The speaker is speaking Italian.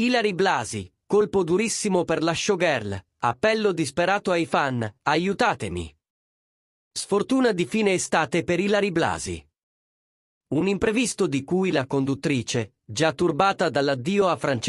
Ilari Blasi, colpo durissimo per la showgirl, appello disperato ai fan, aiutatemi. Sfortuna di fine estate per Ilari Blasi. Un imprevisto di cui la conduttrice, già turbata dall'addio a Francesco,